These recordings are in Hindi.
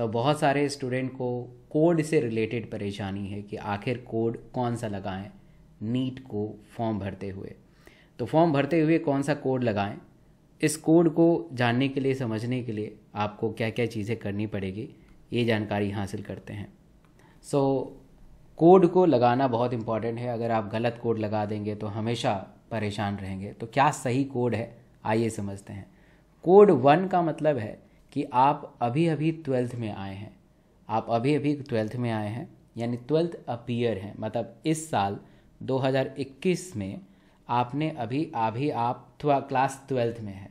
सो तो बहुत सारे स्टूडेंट को कोड से रिलेटेड परेशानी है कि आखिर कोड कौन सा लगाएं नीट को फॉर्म भरते हुए तो फॉर्म भरते हुए कौन सा कोड लगाएं इस कोड को जानने के लिए समझने के लिए आपको क्या क्या चीज़ें करनी पड़ेगी ये जानकारी हासिल करते हैं सो so, कोड को लगाना बहुत इम्पॉर्टेंट है अगर आप गलत कोड लगा देंगे तो हमेशा परेशान रहेंगे तो क्या सही कोड है आइए समझते हैं कोड वन का मतलब है कि आप अभी अभी ट्वेल्थ में आए हैं आप अभी अभी ट्वेल्थ में आए हैं यानी ट्वेल्थ अपीयर हैं मतलब इस साल 2021 में आपने अभी अभी आप क्लास ट्वेल्थ में हैं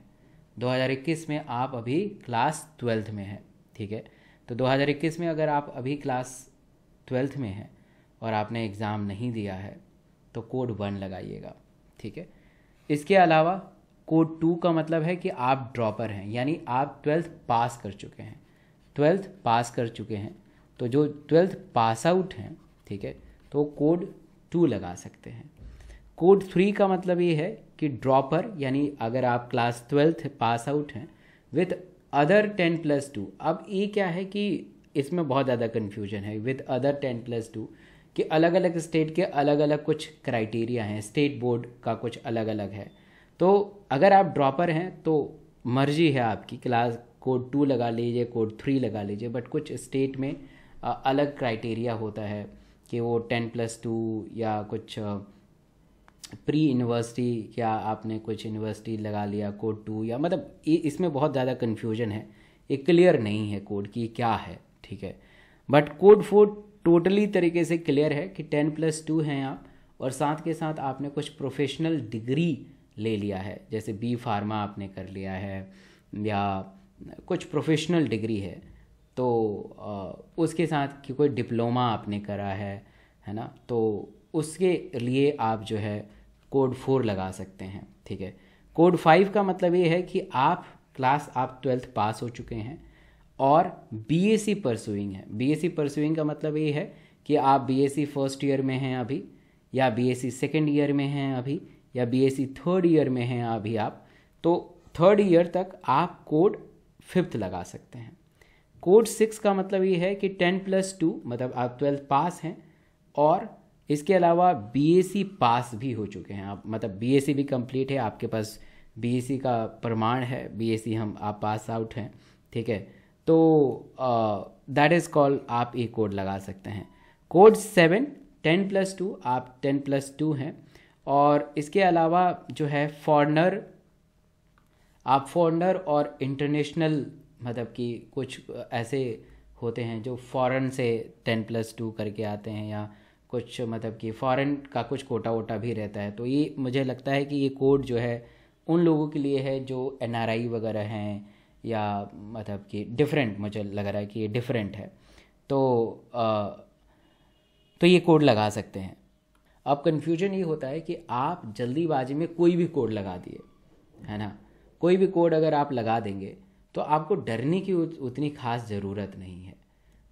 2021 में आप अभी क्लास ट्वेल्थ में हैं ठीक है तो 2021 में अगर आप अभी क्लास ट्वेल्थ में हैं और आपने एग्ज़ाम नहीं दिया है तो कोड वन लगाइएगा ठीक है इसके अलावा कोड टू का मतलब है कि आप ड्रॉपर हैं यानी आप ट्वेल्थ पास कर चुके हैं ट्वेल्थ पास कर चुके हैं तो जो ट्वेल्थ पास आउट हैं ठीक है तो कोड टू लगा सकते हैं कोड थ्री का मतलब ये है कि ड्रॉपर यानी अगर आप क्लास ट्वेल्थ पास आउट हैं with other ten plus two अब ये क्या है कि इसमें बहुत ज़्यादा कन्फ्यूजन है with other ten plus two कि अलग अलग स्टेट के अलग अलग कुछ क्राइटेरिया हैं स्टेट बोर्ड का कुछ अलग अलग है तो अगर आप ड्रॉपर हैं तो मर्जी है आपकी क्लास कोड टू लगा लीजिए कोड थ्री लगा लीजिए बट कुछ स्टेट में अलग क्राइटेरिया होता है कि वो टेन प्लस टू या कुछ प्री यूनिवर्सिटी या आपने कुछ यूनिवर्सिटी लगा लिया कोड टू या मतलब इसमें बहुत ज़्यादा कन्फ्यूजन है ये क्लियर नहीं है कोड की क्या है ठीक है बट कोड फोर टोटली तरीके से क्लियर है कि टेन प्लस टू हैं आप और साथ के साथ आपने कुछ प्रोफेशनल डिग्री ले लिया है जैसे बी फार्मा आपने कर लिया है या कुछ प्रोफेशनल डिग्री है तो उसके साथ कि कोई डिप्लोमा आपने करा है है ना तो उसके लिए आप जो है कोड फोर लगा सकते हैं ठीक है कोड फाइव का मतलब ये है कि आप क्लास आप ट्वेल्थ पास हो चुके हैं और बी एस सी परसुइंग है बी एस सी परसुइंग का मतलब ये है कि आप B S C first year में हैं अभी या B S C second year में हैं अभी या सी थर्ड ईयर में हैं अभी आप तो थर्ड ईयर तक आप कोड फिफ्थ लगा सकते हैं कोड सिक्स का मतलब ये है कि टेन प्लस टू मतलब आप ट्वेल्थ पास हैं और इसके अलावा सी पास भी हो चुके हैं आप मतलब सी भी कंप्लीट है आपके पास सी का प्रमाण है सी हम आप पास आउट हैं ठीक है तो दैट इज़ कॉल आप ये कोड लगा सकते हैं code seven ten plus two आप टेन प्लस टू हैं और इसके अलावा जो है फॉरनर आप फॉरनर और इंटरनेशनल मतलब कि कुछ ऐसे होते हैं जो फॉरेन से टेन प्लस टू करके आते हैं या कुछ मतलब कि फॉरेन का कुछ कोटा वोटा भी रहता है तो ये मुझे लगता है कि ये कोड जो है उन लोगों के लिए है जो एन वगैरह हैं या मतलब कि डिफरेंट मुझे लग रहा है कि ये डिफरेंट है तो आ, तो ये कोड लगा सकते हैं अब कन्फ्यूजन ये होता है कि आप जल्दीबाजी में कोई भी कोड लगा दिए है ना कोई भी कोड अगर आप लगा देंगे तो आपको डरने की उतनी खास ज़रूरत नहीं है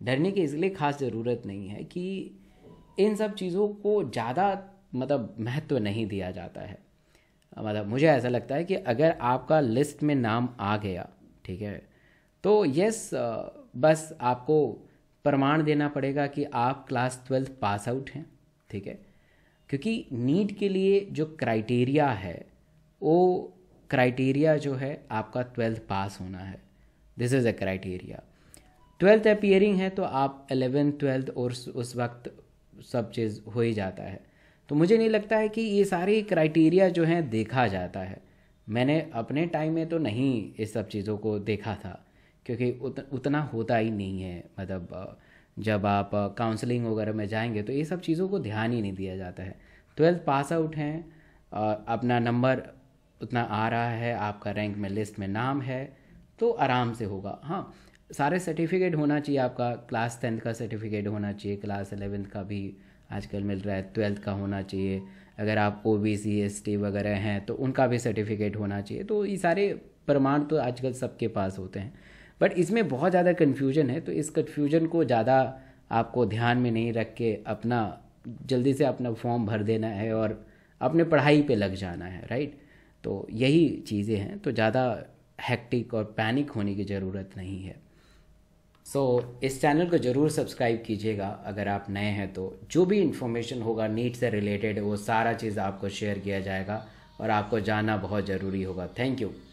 डरने की इसलिए खास ज़रूरत नहीं है कि इन सब चीज़ों को ज़्यादा मतलब महत्व तो नहीं दिया जाता है मतलब मुझे ऐसा लगता है कि अगर आपका लिस्ट में नाम आ गया ठीक है तो यस बस आपको प्रमाण देना पड़ेगा कि आप क्लास ट्वेल्थ पास आउट हैं ठीक है क्योंकि नीट के लिए जो क्राइटेरिया है वो क्राइटेरिया जो है आपका ट्वेल्थ पास होना है this is a criteria twelfth appearing है तो आप एलेवेंथ ट्वेल्थ और उस वक्त सब चीज़ हो ही जाता है तो मुझे नहीं लगता है कि ये सारे क्राइटेरिया जो हैं देखा जाता है मैंने अपने टाइम में तो नहीं इस सब चीज़ों को देखा था क्योंकि उत, उतना होता ही नहीं है मतलब जब आप काउंसलिंग वगैरह में जाएंगे तो ये सब चीज़ों को ध्यान ही नहीं दिया जाता है ट्वेल्थ पास आउट हैं अपना नंबर उतना आ रहा है आपका रैंक में लिस्ट में नाम है तो आराम से होगा हाँ सारे सर्टिफिकेट होना चाहिए आपका क्लास टेंथ का सर्टिफिकेट होना चाहिए क्लास एलेवेंथ का भी आजकल मिल रहा है ट्वेल्थ का होना चाहिए अगर आप O B C S T वगैरह हैं तो उनका भी सर्टिफिकेट होना चाहिए तो ये सारे प्रमाण तो आजकल सबके पास होते हैं बट इसमें बहुत ज़्यादा कन्फ्यूजन है तो इस कन्फ्यूजन को ज़्यादा आपको ध्यान में नहीं रख के अपना जल्दी से अपना फॉर्म भर देना है और अपने पढ़ाई पे लग जाना है राइट तो यही चीज़ें हैं तो ज़्यादा हैक्टिक और पैनिक होने की ज़रूरत नहीं है सो so, इस चैनल को ज़रूर सब्सक्राइब कीजिएगा अगर आप नए हैं तो जो भी इन्फॉर्मेशन होगा नीट से रिलेटेड वो सारा चीज़ आपको शेयर किया जाएगा और आपको जानना बहुत ज़रूरी होगा थैंक यू